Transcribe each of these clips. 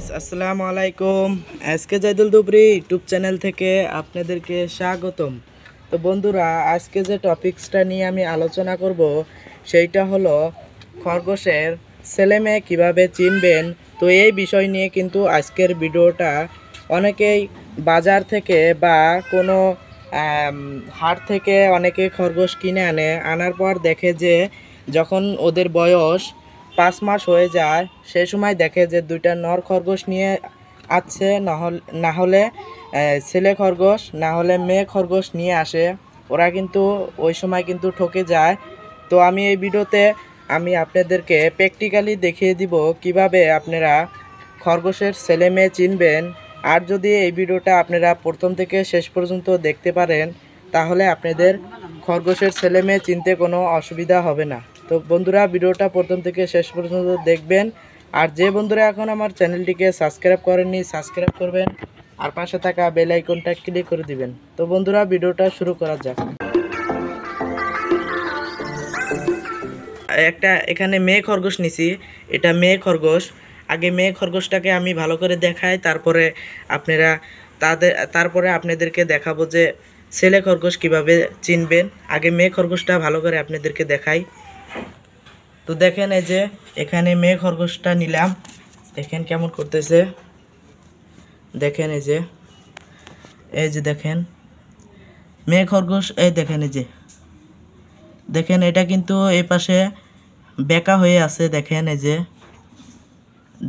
guys আসসালামু আলাইকুম আজকে জাইদুল দুবরি ইউটিউব চ্যানেল থেকে আপনাদেরকে স্বাগতম তো বন্ধুরা আজকে যে টপিকসটা নিয়ে আমি আলোচনা করব সেইটা হলো খরগোশের ছেলে মেয়ে কীভাবে চিনবেন তো এই বিষয় নিয়ে কিন্তু আজকের ভিডিওটা অনেকেই বাজার থেকে বা কোনো হাট থেকে অনেকে খরগোশ কিনে আনে আনার পর দেখে যে যখন ওদের বয়স পাঁচ মাস হয়ে যায় সে সময় দেখে যে দুইটা নর খরগোশ নিয়ে আসছে না হলে ছেলে খরগোশ না হলে মেয়ে খরগোশ নিয়ে আসে ওরা কিন্তু ওই সময় কিন্তু ঠকে যায় তো আমি এই ভিডিওতে আমি আপনাদেরকে প্র্যাকটিক্যালি দেখিয়ে দিব কিভাবে আপনারা খরগোশের ছেলে মেয়ে চিনবেন আর যদি এই ভিডিওটা আপনারা প্রথম থেকে শেষ পর্যন্ত দেখতে পারেন তাহলে আপনাদের খরগোশের ছেলে মেয়ে চিনতে কোনো অসুবিধা হবে না তো বন্ধুরা ভিডিওটা প্রথম থেকে শেষ পর্যন্ত দেখবেন আর যে বন্ধুরা এখন আমার চ্যানেলটিকে সাবস্ক্রাইব করেননি সাবস্ক্রাইব করবেন আর পাশে থাকা বেল আইকনটা ক্লিক করে দিবেন তো বন্ধুরা ভিডিওটা শুরু করা যাক একটা এখানে মেয়ে খরগোশ নিছি এটা মেয়ে খরগোশ আগে মেয়ে খরগোশটাকে আমি ভালো করে দেখাই তারপরে আপনারা তাদের তারপরে আপনাদেরকে দেখাবো যে ছেলে খরগোশ কিভাবে চিনবেন আগে মেয়ে খরগোশটা ভালো করে আপনাদেরকে দেখাই তো দেখেন এই যে এখানে মেয়ে খরগোশটা নিলাম দেখেন কেমন করতেছে দেখেন এই যে এই যে দেখেন মেয়ে খরগোশ এই দেখেন এই যে দেখেন এটা কিন্তু এই পাশে বেকা হয়ে আছে দেখেন এই যে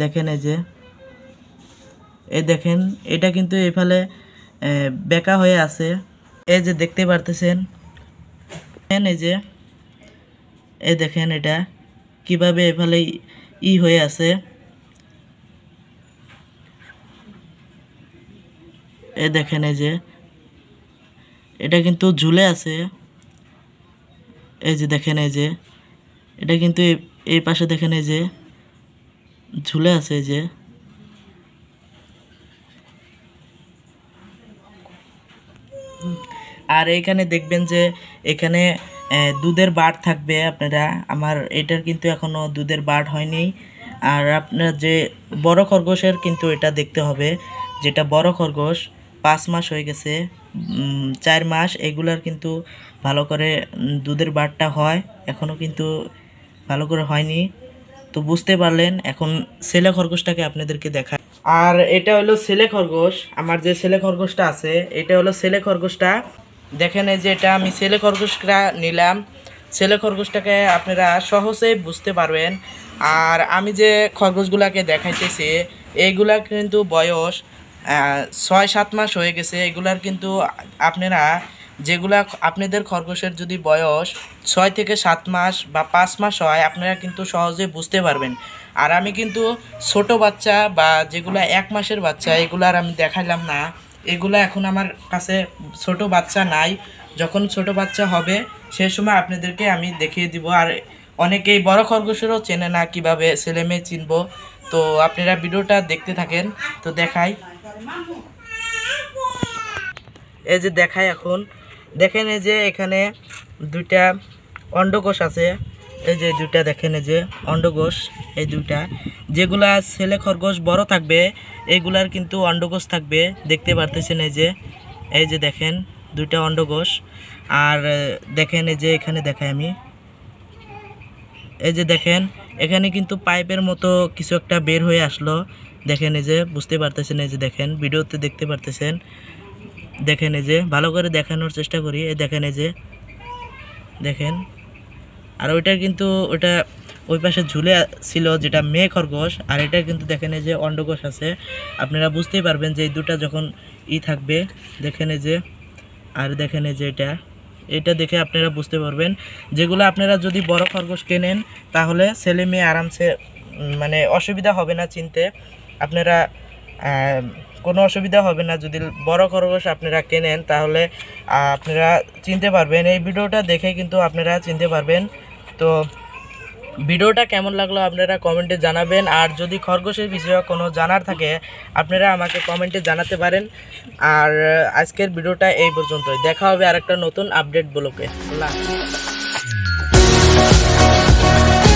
দেখেন এই যে এই দেখেন এটা কিন্তু এফালে বেকা হয়ে আছে এই যে দেখতে পারতেছেন এই যে এই দেখেন এটা কিভাবে এফালে ই হয়ে আছে এ দেখেন এই যে এটা কিন্তু ঝুলে আছে এই যে দেখেন এই যে এটা কিন্তু এই পাশে দেখেন এই যে ঝুলে আছে এই যে আর এখানে দেখবেন যে এখানে দুধের বার থাকবে আপনারা আমার এটার কিন্তু এখনও দুধের বার হয়নি আর আপনার যে বড় খরগোশের কিন্তু এটা দেখতে হবে যেটা বড় খরগোশ পাঁচ মাস হয়ে গেছে চার মাস এগুলার কিন্তু ভালো করে দুধের বারটা হয় এখনও কিন্তু ভালো করে হয়নি তো বুঝতে পারলেন এখন ছেলে খরগোশটাকে আপনাদেরকে দেখা আর এটা হলো ছেলে খরগোশ আমার যে ছেলে খরগোশটা আছে এটা হলো ছেলে খরগোশটা দেখেন এই যে এটা আমি ছেলে খরগোশরা নিলাম ছেলে খরগোশটাকে আপনারা সহজেই বুঝতে পারবেন আর আমি যে খরগোশগুলাকে দেখাইতেছি এইগুলার কিন্তু বয়স ছয় সাত মাস হয়ে গেছে এগুলার কিন্তু আপনারা যেগুলা আপনাদের খরগোশের যদি বয়স ছয় থেকে সাত মাস বা পাঁচ মাস হয় আপনারা কিন্তু সহজে বুঝতে পারবেন আর আমি কিন্তু ছোট বাচ্চা বা যেগুলা এক মাসের বাচ্চা এগুলার আমি দেখাইলাম না এগুলো এখন আমার কাছে ছোট বাচ্চা নাই যখন ছোট বাচ্চা হবে সে সময় আপনাদেরকে আমি দেখিয়ে দিব আর অনেকেই বড় খরগোশেরও চেনে না কীভাবে ছেলে মেয়ে চিনব তো আপনারা ভিডিওটা দেখতে থাকেন তো দেখাই এই যে দেখাই এখন দেখেন এই যে এখানে দুইটা অন্ডকোষ আছে এই যে দুটা দেখেন এই যে অন্ডগোষ এই দুইটা যেগুলা ছেলে খরগোশ বড় থাকবে এইগুলার কিন্তু অন্ডগোষ থাকবে দেখতে পারতেছেন এই যে এই যে দেখেন দুইটা অন্ডগোষ আর দেখেন এই যে এখানে দেখাই আমি এই যে দেখেন এখানে কিন্তু পাইপের মতো কিছু একটা বের হয়ে আসলো দেখেন এই যে বুঝতে পারতেছেন এই যে দেখেন ভিডিওতে দেখতে পারতেছেন দেখেন এই যে ভালো করে দেখানোর চেষ্টা করি এই দেখেন এই যে দেখেন আর ওইটার কিন্তু ওটা ওই পাশে ঝুলে ছিল যেটা মেয়ে খরগোশ আর এটা কিন্তু দেখেন যে অন্ডকোশ আছে আপনারা বুঝতেই পারবেন যে এই দুটা যখন ই থাকবে দেখেন যে আর দেখেন যে এটা এটা দেখে আপনারা বুঝতে পারবেন যেগুলো আপনারা যদি বড় খরগোশ কেনেন তাহলে ছেলে মেয়ে আরামসে মানে অসুবিধা হবে না চিনতে আপনারা কোনো অসুবিধা হবে না যদি বড় খরগোশ আপনারা কেনেন তাহলে আপনারা চিনতে পারবেন এই ভিডিওটা দেখে কিন্তু আপনারা চিনতে পারবেন তো ভিডিওটা কেমন লাগলো আপনারা কমেন্টে জানাবেন আর যদি খরগোশের বিষয়ে কোনো জানার থাকে আপনারা আমাকে কমেন্টে জানাতে পারেন আর আজকের ভিডিওটা এই পর্যন্তই দেখা হবে আর একটা নতুন আপডেট ব্লকে আল্লাহ